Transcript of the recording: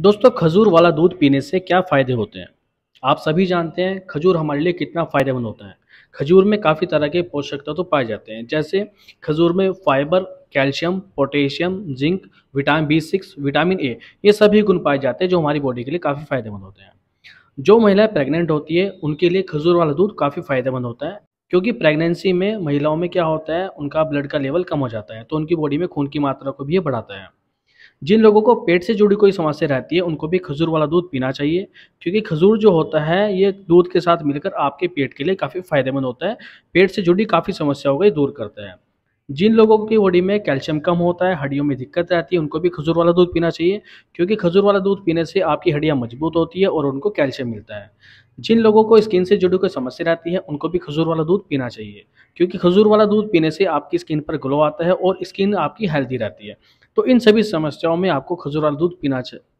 दोस्तों खजूर वाला दूध पीने से क्या फ़ायदे होते हैं आप सभी जानते हैं खजूर हमारे लिए कितना फ़ायदेमंद होता है खजूर में काफ़ी तरह के पोषक तत्व तो पाए जाते हैं जैसे खजूर में fibre calcium potassium zinc vitamin B six vitamin A ये सभी गुण पाए जाते हैं जो हमारी बॉडी के लिए काफ़ी फ़ायदेमंद होते हैं जो महिलाएं प्रेग्नेंट होती है उनके लिए खजूर वाला दूध काफ़ी फ़ायदेमंद होता है क्योंकि प्रेगनेंसी में महिलाओं में क्या होता है उनका ब्लड का लेवल कम हो जाता है तो उनकी बॉडी में खून की मात्रा को भी ये बढ़ाता है जिन लोगों को पेट से जुड़ी कोई समस्या रहती है उनको भी खजूर वाला दूध पीना चाहिए क्योंकि खजूर जो होता है ये दूध के साथ मिलकर आपके पेट के लिए काफ़ी फायदेमंद होता है पेट से जुड़ी काफ़ी समस्याओं को दूर करता है जिन लोगों की बॉडी में कैल्शियम कम होता है हड्डियों में दिक्कत आती है उनको भी खजूर वाला दूध पीना चाहिए क्योंकि खजूर वाला दूध पीने से आपकी हड्डियाँ मजबूत होती है और उनको कैल्शियम मिलता है जिन लोगों को स्किन से जुड़ी कोई समस्या रहती है उनको भी खजूर वाला दूध पीना चाहिए क्योंकि खजूर वाला दूध पीने से आपकी स्किन पर ग्लो आता है और स्किन आपकी हेल्दी रहती है तो इन सभी समस्याओं में आपको खजूर वाला दूध पीना चाहिए